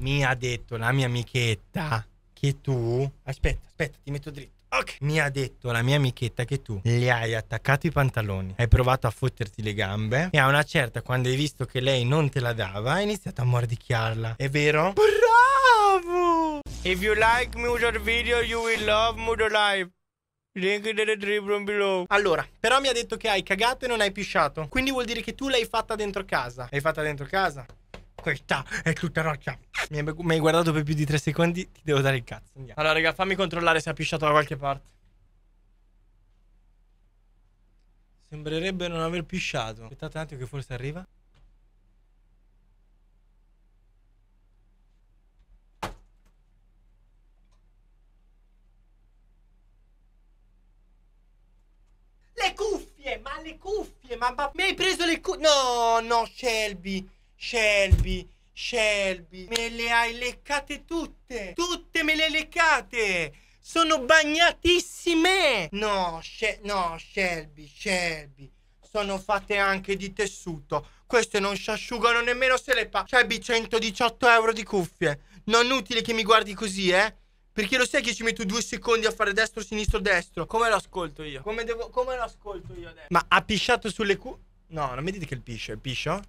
mi ha detto la mia amichetta che tu... Aspetta, aspetta, ti metto dritto. Okay. Mi ha detto la mia amichetta che tu le hai attaccato i pantaloni, hai provato a fotterti le gambe e a una certa quando hai visto che lei non te la dava hai iniziato a mordicchiarla. È vero? Bravo! If you like music video you will love Mood Live. Link in the description below. Allora, però mi ha detto che hai cagato e non hai pisciato. Quindi vuol dire che tu l'hai fatta dentro casa. L'hai fatta dentro casa? Questa è tutta roccia. Mi hai, guardato per più di tre secondi, ti devo dare il cazzo. Andiamo. Allora, raga, fammi controllare se ha pisciato da qualche parte. Sembrerebbe non aver pisciato. Aspettate un attimo che forse arriva. Le cuffie, ma le cuffie, ma, ma mi hai preso le cuffie. No, no, Shelby. Shelby, Shelby, me le hai leccate tutte, tutte me le leccate. Sono bagnatissime. No, she, no, Shelby, Shelby. Sono fatte anche di tessuto. Queste non si asciugano nemmeno se le pa... Shelby, 118 euro di cuffie. Non utile che mi guardi così, eh? Perché lo sai che ci metto due secondi a fare destro, sinistro, destro. Come lo ascolto io? Come, devo, come lo ascolto io adesso? Ma ha pisciato sulle cu... No, non mi dite che il piscio, è il piscio?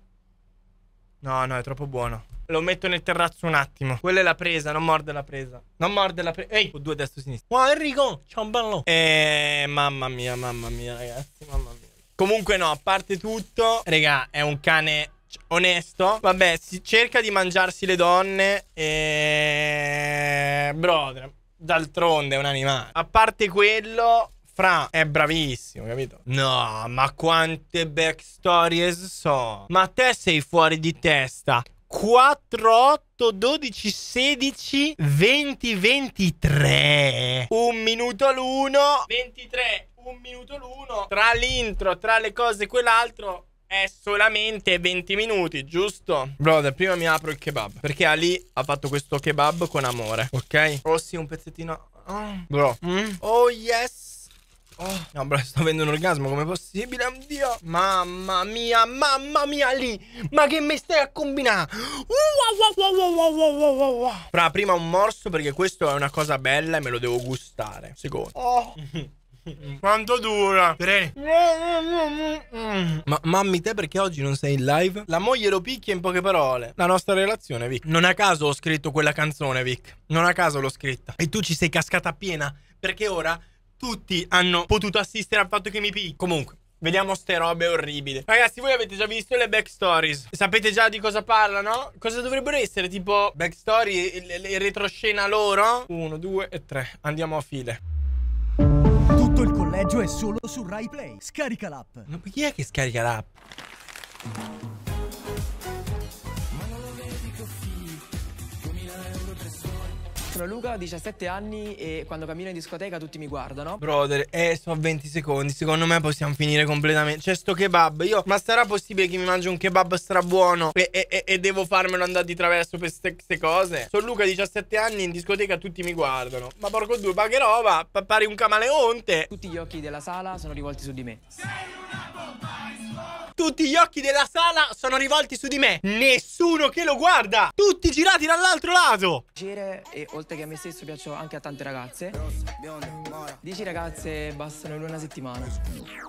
No, no, è troppo buono. Lo metto nel terrazzo un attimo. Quella è la presa, non morde la presa. Non morde la presa. Ehi, ho due destra e sinistra. Wow, Enrico, c'è un ballo. Eh, mamma mia, mamma mia, ragazzi, mamma mia. Comunque no, a parte tutto, raga, è un cane onesto. Vabbè, si cerca di mangiarsi le donne e... Brother, d'altronde è un animale. A parte quello, fra è bravissimo, capito? No, ma quante backstories so. Ma te sei fuori di testa. 4, 8, 12, 16, 20, 23. Un minuto all'uno. 23, un minuto l'uno. Tra l'intro, tra le cose e quell'altro. È solamente 20 minuti, giusto? Brother, prima mi apro il kebab. Perché Ali ha fatto questo kebab con amore, ok? Oh sì, un pezzettino. Oh, bro. Mm. Oh yes. Oh, no, bro, sto avendo un orgasmo, com'è possibile? Oddio. Mamma mia, mamma mia lì. Ma che mi stai a combinare? Fra, prima un morso perché questo è una cosa bella e me lo devo gustare. Secondo. Oh. Quanto dura? Tre. Ma mammi te perché oggi non sei in live? La moglie lo picchia in poche parole. La nostra relazione, Vic. Non a caso ho scritto quella canzone, Vic. Non a caso l'ho scritta. E tu ci sei cascata piena. Perché ora tutti hanno potuto assistere al fatto che mi pigli. Comunque. Vediamo ste robe orribili. Ragazzi, voi avete già visto le backstories. Sapete già di cosa parlano? Cosa dovrebbero essere? Tipo backstory, le, le retroscena loro? Uno, due e tre. Andiamo a file. Tutto il collegio è solo su RaiPlay. Scarica l'app. Ma chi è che scarica l'app? Sono Luca, 17 anni e quando cammino in discoteca tutti mi guardano. Brother, eh, so 20 secondi, secondo me possiamo finire completamente. C'è sto kebab, io, ma sarà possibile che mi mangi un kebab strabuono e, e, e devo farmelo andare di traverso per queste cose? Sono Luca, 17 anni, in discoteca tutti mi guardano. Ma porco due, ma che roba, pari un camaleonte. Tutti gli occhi della sala sono rivolti su di me. Sei una tutti gli occhi della sala sono rivolti su di me. Nessuno che lo guarda. Tutti girati dall'altro lato. Piacere e oltre che a me stesso piaccio anche a tante ragazze. 10 ragazze bastano in una settimana.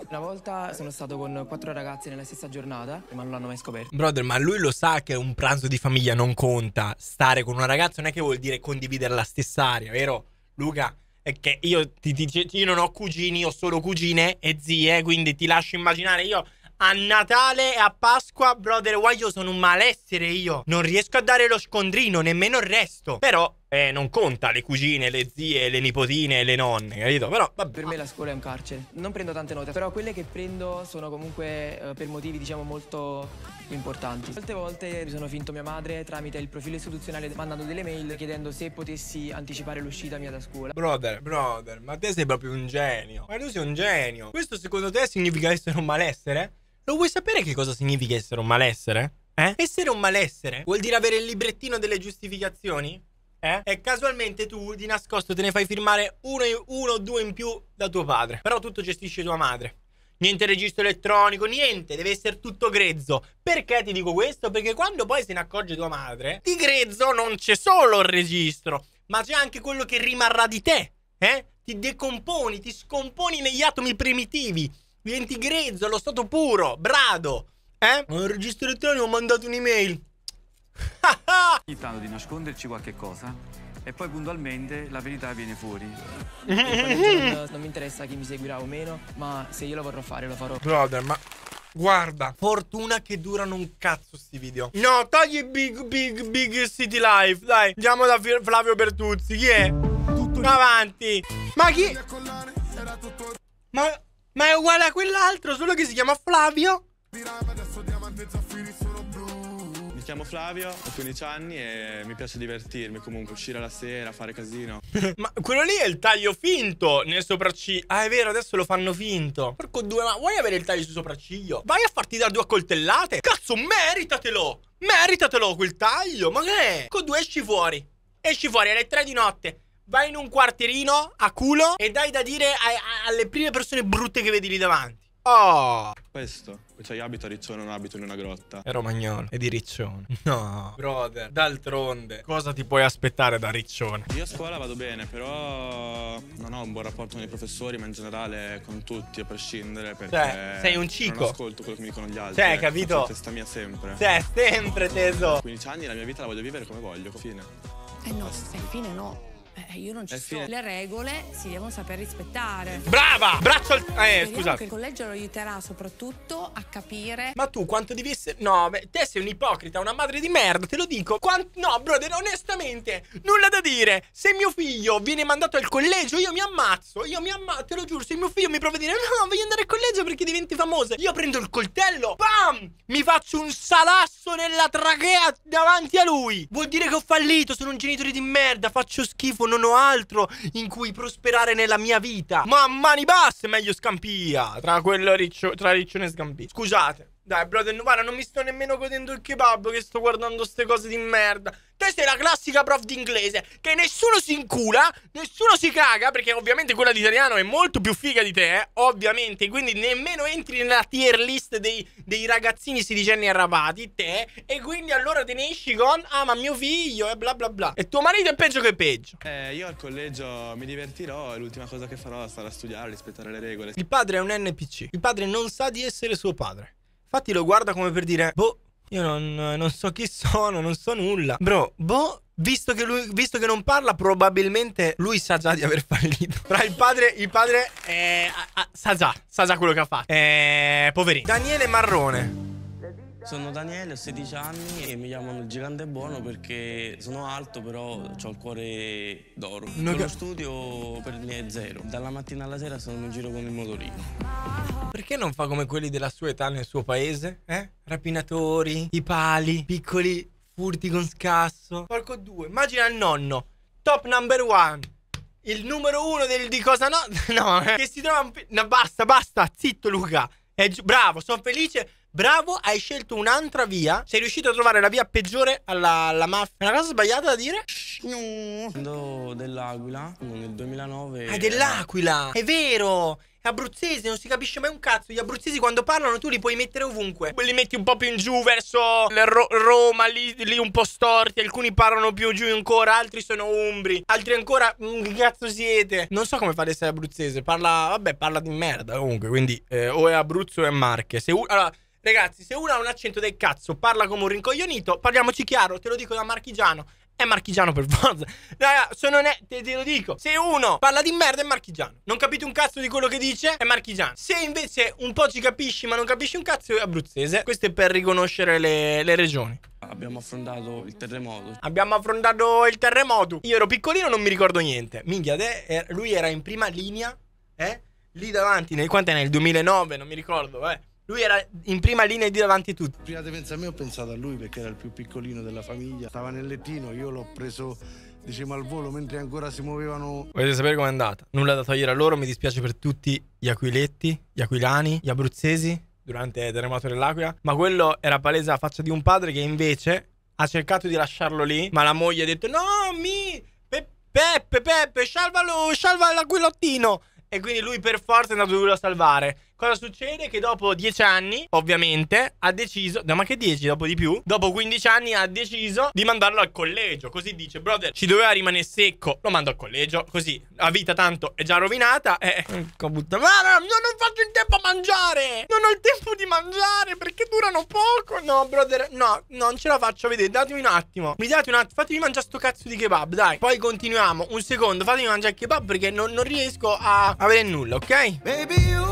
Una volta sono stato con quattro ragazze nella stessa giornata, ma non l'hanno mai scoperto. Brother, ma lui lo sa che un pranzo di famiglia non conta. Stare con una ragazza non è che vuol dire condividere la stessa area, vero? Luca, che io, ti, ti, io non ho cugini, ho solo cugine e zie, quindi ti lascio immaginare io a Natale e a Pasqua, brother, why io sono un malessere io. Non riesco a dare lo scontrino, nemmeno il resto. Però eh, non conta le cugine, le zie, le nipotine, le nonne, capito? Però vabbè. Per me la scuola è un carcere. Non prendo tante note, però quelle che prendo sono comunque eh, per motivi, diciamo, molto importanti. Molte volte mi sono finto mia madre tramite il profilo istituzionale mandando delle mail chiedendo se potessi anticipare l'uscita mia da scuola. Brother, brother, ma te sei proprio un genio. Ma tu sei un genio. Questo secondo te significa essere un malessere? Lo vuoi sapere che cosa significa essere un malessere? Eh? Essere un malessere vuol dire avere il librettino delle giustificazioni? eh? E casualmente tu di nascosto te ne fai firmare uno, o due in più da tuo padre. Però tutto gestisce tua madre. Niente registro elettronico, niente, deve essere tutto grezzo. Perché ti dico questo? Perché quando poi se ne accorge tua madre, di grezzo non c'è solo il registro, ma c'è anche quello che rimarrà di te, eh? Ti decomponi, ti scomponi negli atomi primitivi, diventi grezzo allo stato puro, brado, eh? Al registro elettronico ho mandato un'email. Ogni tanto di nasconderci qualche cosa e poi puntualmente la verità viene fuori. non mi interessa chi mi seguirà o meno, ma se io lo vorrò fare lo farò. Brother, ma Guarda, fortuna che durano un cazzo sti video. No, togli Big Big Big City Life, dai. Andiamo da Flavio Bertuzzi, chi è? Tutto avanti. Ma chi? Ma, ma è uguale a quell'altro, solo che si chiama Flavio. Mi chiamo Flavio, ho 15 anni e mi piace divertirmi comunque, uscire la sera, fare casino. ma quello lì è il taglio finto nel sopracciglio. Ah, è vero, adesso lo fanno finto. Porco due, ma vuoi avere il taglio sul sopracciglio? Vai a farti dare due coltellate. Cazzo, meritatelo! Meritatelo quel taglio, ma che è? Con due esci fuori. Esci fuori alle tre di notte. Vai in un quartierino a culo e dai da dire a, a, alle prime persone brutte che vedi lì davanti. Oh! Questo. Cioè io abito a Riccione, non abito in una grotta. È romagnolo, è di Riccione. No, brother, d'altronde. Cosa ti puoi aspettare da Riccione? Io a scuola vado bene, però non ho un buon rapporto con i professori, ma in generale con tutti, a prescindere, perché... Cioè, sei un cico. Non ascolto quello che mi dicono gli altri. Cioè, eh, capito? La testa mia sempre. Cioè, sempre teso. 15 anni la mia vita la voglio vivere come voglio, fine. Eh no, Basta. Eh, fine no. Eh, io non ci eh, sono. Le regole si devono saper rispettare. Brava! Braccio al... Eh, scusate. il collegio lo aiuterà soprattutto a capire... Ma tu quanto devi essere... No, beh, te sei un'ipocrita, una madre di merda, te lo dico. Quant... No, brother, onestamente, nulla da dire. Se mio figlio viene mandato al collegio, io mi ammazzo. Io mi ammazzo, te lo giuro. Se mio figlio mi prova a dire no, voglio andare al collegio perché diventi famoso, io prendo il coltello, bam! Mi faccio un salasso nella trachea davanti a lui. Vuol dire che ho fallito, sono un genitore di merda, faccio schifo schifo, non ho altro in cui prosperare nella mia vita. Ma mani basse, meglio scampia. Tra quello riccio, tra riccione e scampia. Scusate. Dai, brother, guarda, non mi sto nemmeno godendo il kebab che sto guardando queste cose di merda. Te sei la classica prof di inglese che nessuno si incula, nessuno si caga, perché ovviamente quella di italiano è molto più figa di te, eh? ovviamente. Quindi nemmeno entri nella tier list dei, dei ragazzini sedicenni arrapati, te. E quindi allora te ne esci con, ah ma mio figlio, e bla bla bla. E tuo marito è peggio che peggio. Eh, io al collegio mi divertirò e l'ultima cosa che farò sarà studiare, rispettare le regole. Il padre è un NPC. Il padre non sa di essere suo padre. Infatti lo guarda come per dire, boh, io non, non so chi sono, non so nulla. Bro, boh, Visto che, lui, visto che, non parla, probabilmente lui sa già di aver fallito. Tra il padre, il padre eh, a, a, sa già, sa già quello che ha fatto. Eh, poverino. Daniele Marrone. Sono Daniele, ho 16 anni e mi chiamano Gigante Buono perché sono alto però ho il cuore d'oro. Non lo studio per me è zero. Dalla mattina alla sera sono in giro con il motorino. Perché non fa come quelli della sua età nel suo paese? Eh? Rapinatori, i pali, piccoli furti con scasso. Porco due, immagina il nonno. Top number one. Il numero uno del di cosa no? No, eh. che si trova... No, basta, basta, zitto Luca. È bravo, sono felice Bravo, hai scelto un'altra via. Sei riuscito a trovare la via peggiore alla, alla mafia. È una cosa sbagliata da dire? No. dell'Aquila nel 2009. Ah, dell'Aquila! È vero! È abruzzese, non si capisce mai un cazzo. Gli abruzzesi quando parlano tu li puoi mettere ovunque. Li metti un po' più in giù verso Ro Roma, lì, lì, un po' storti. Alcuni parlano più giù ancora, altri sono umbri. Altri ancora, mm, che cazzo siete? Non so come fare ad essere abruzzese. Parla, vabbè, parla di merda comunque. Quindi, eh, o è Abruzzo o è Marche. Se, allora, Ragazzi, se uno ha un accento del cazzo, parla come un rincoglionito, parliamoci chiaro, te lo dico da marchigiano. È marchigiano per forza. Raga, se non è, te, te, lo dico. Se uno parla di merda è marchigiano. Non capite un cazzo di quello che dice, è marchigiano. Se invece un po' ci capisci ma non capisci un cazzo, è abruzzese. Questo è per riconoscere le, le regioni. Abbiamo affrontato il terremoto. Abbiamo affrontato il terremoto. Io ero piccolino, non mi ricordo niente. Minchia, te, eh, lui era in prima linea, eh? Lì davanti, nel, quanto è nel 2009, non mi ricordo, eh? Lui era in prima linea di davanti a tutti. Prima di pensare a me ho pensato a lui perché era il più piccolino della famiglia. Stava nel lettino, io l'ho preso diciamo al volo mentre ancora si muovevano. Volete sapere com'è andata? Nulla da togliere a loro, mi dispiace per tutti gli aquiletti, gli aquilani, gli abruzzesi durante il terremoto dell'Aquila, ma quello era palese la faccia di un padre che invece ha cercato di lasciarlo lì, ma la moglie ha detto "No, mi pe, Peppe, Peppe, salvalo, salva l'aquilottino!" E quindi lui per forza è andato lui a salvare. Cosa succede? Che dopo 10 anni, ovviamente, ha deciso, no ma che 10 dopo di più, dopo 15 anni ha deciso di mandarlo al collegio. Così dice, brother, ci doveva rimanere secco, lo mando al collegio, così la vita tanto è già rovinata. Eh, butta... Ma no, non faccio il tempo a mangiare, non ho il tempo di mangiare perché durano poco. No, brother, no, non ce la faccio vedere, datemi un attimo. Mi date un attimo, fatemi mangiare sto cazzo di kebab, dai. Poi continuiamo, un secondo, fatemi mangiare il kebab perché non, non riesco a avere nulla, ok? Baby, you